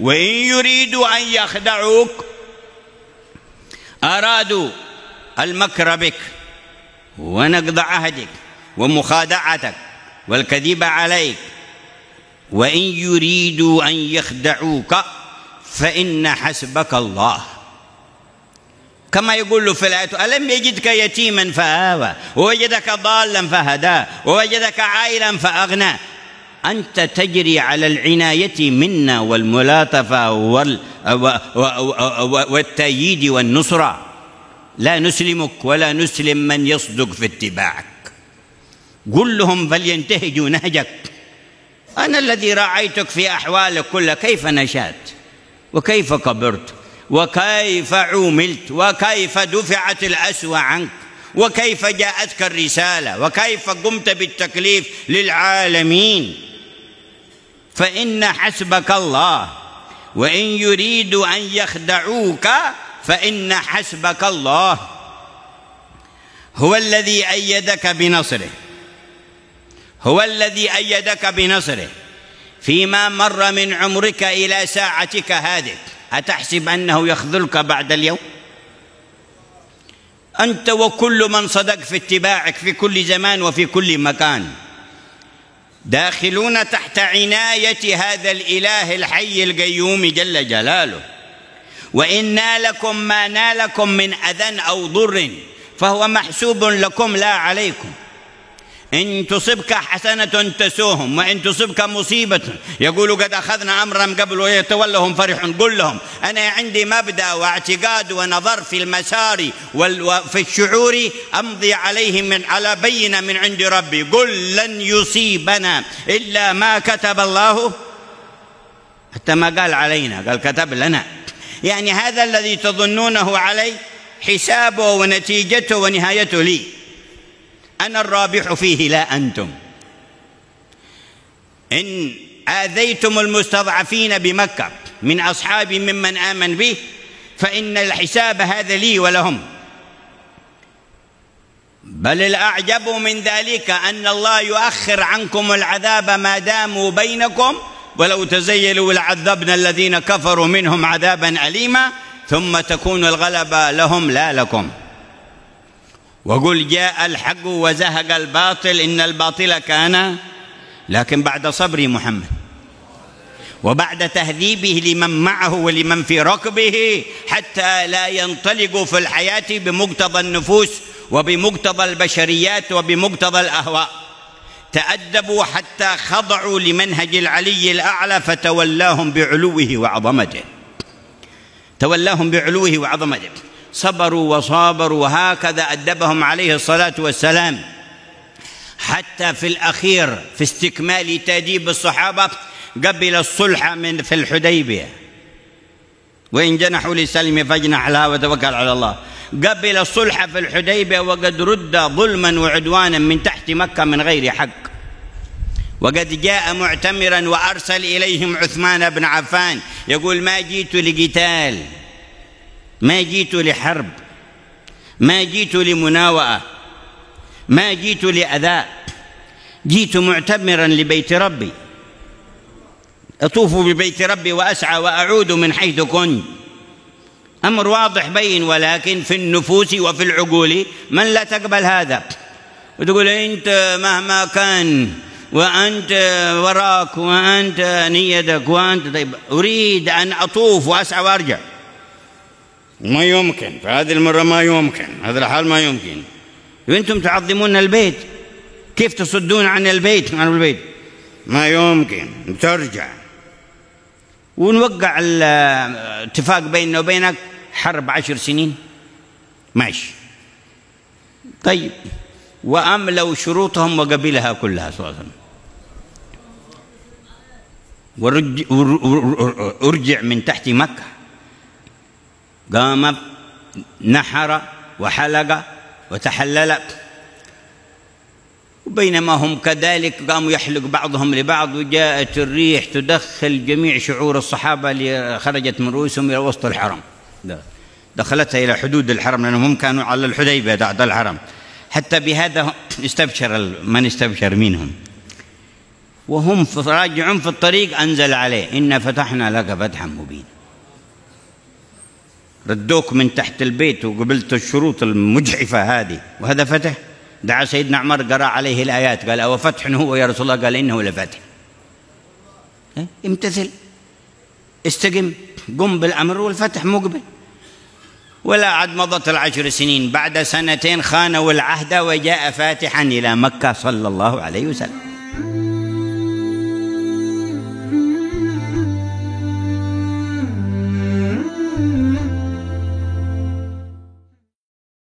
وإن يريدوا أن يخدعوك أرادوا المكر بك ونقض عهدك ومخادعتك والكذب عليك وإن يريدوا أن يخدعوك فإن حسبك الله كما يقول له في الآية ألم يجدك يتيما فآوى ووجدك ضالا فهدى ووجدك عائلا فأغنى أنت تجري على العناية منا والملاطفة والتأييد والنصرة لا نسلمك ولا نسلم من يصدق في اتباعك قل لهم فلينتهجوا نهجك أنا الذي راعيتك في أحوالك كلها كيف نشأت وكيف كبرت وكيف عوملت وكيف دفعت الأسوى عنك وكيف جاءتك الرسالة وكيف قمت بالتكليف للعالمين فإن حسبك الله وإن يريدوا أن يخدعوك فإن حسبك الله هو الذي أيدك بنصره هو الذي أيدك بنصره فيما مر من عمرك إلى ساعتك هذه أتحسب أنه يخذلك بعد اليوم أنت وكل من صدق في اتباعك في كل زمان وفي كل مكان داخلون تحت عناية هذا الإله الحي القيوم جل جلاله وإن نالكم ما نالكم من أذى أو ضر فهو محسوب لكم لا عليكم إن تصبك حسنة تسوهم وإن تصبك مصيبة يقولوا قد أخذنا أمرا قبل ويتولهم فرح قل لهم أنا عندي مبدأ واعتقاد ونظر في المسار وفي الشعور أمضي عليهم من على بينة من عند ربي قل لن يصيبنا إلا ما كتب الله حتى ما قال علينا قال كتب لنا يعني هذا الذي تظنونه علي حسابه ونتيجته ونهايته لي أنا الرابح فيه لا أنتم إن آذيتم المستضعفين بمكة من أصحابي ممن آمن به فإن الحساب هذا لي ولهم بل الأعجب من ذلك أن الله يؤخر عنكم العذاب ما داموا بينكم ولو تزيلوا لعذبنا الذين كفروا منهم عذابا أليما ثم تكون الغلبة لهم لا لكم وقل جاء الحق وزهق الباطل إن الباطل كان لكن بعد صبر محمد وبعد تهذيبه لمن معه ولمن في ركبه حتى لا ينطلقوا في الحياة بمقتضى النفوس وبمقتضى البشريات وبمقتضى الأهواء تأدبوا حتى خضعوا لمنهج العلي الأعلى فتولاهم بعلوه وعظمته تولاهم بعلوه وعظمته صبروا وصابروا وهكذا أدبهم عليه الصلاة والسلام حتى في الأخير في استكمال تأديب الصحابة قبل الصلح من في الحديبية وإن جنحوا لسلم فاجنح لها وتوكل على الله قبل الصلح في الحديبية وقد رد ظلما وعدوانا من تحت مكة من غير حق وقد جاء معتمرا وأرسل إليهم عثمان بن عفان يقول ما جئت لقتال ما جئت لحرب ما جئت لمناوئه ما جئت لأذاء جئت معتمرا لبيت ربي اطوف ببيت ربي واسعى واعود من حيث كنت امر واضح بين ولكن في النفوس وفي العقول من لا تقبل هذا وتقول انت مهما كان وانت وراك وانت نيتك وانت طيب اريد ان اطوف واسعى وارجع ما يمكن فهذه المرة ما يمكن هذا الحال ما يمكن وانتم تعظمون البيت كيف تصدون عن البيت عن البيت ما يمكن ترجع ونوقع الاتفاق بيننا وبينك حرب عشر سنين ماشي طيب وأملوا شروطهم وقبلها كلها صلى الله عليه وسلم ورجع من تحت مكة قام نحر وحلق وتحلل وبينما هم كذلك قاموا يحلق بعضهم لبعض وجاءت الريح تدخل جميع شعور الصحابة اللي خرجت من رؤوسهم إلى وسط الحرم نعم. دخلتها إلى حدود الحرم لأنهم هم كانوا على الحديبة بعد الحرم حتى بهذا استبشر من استبشر منهم وهم راجعون في الطريق أنزل عليه إنا فتحنا لك فتحا مبينا ردوك من تحت البيت وقبلت الشروط المجحفة هذه وهذا فتح دعا سيدنا عمر قرأ عليه الآيات قال أو فتح هو يا رسول الله قال إنه لفتح إيه؟ امتثل استقم قم بالأمر والفتح مقبل ولا عد مضت العشر سنين بعد سنتين خانوا العهد وجاء فاتحا إلى مكة صلى الله عليه وسلم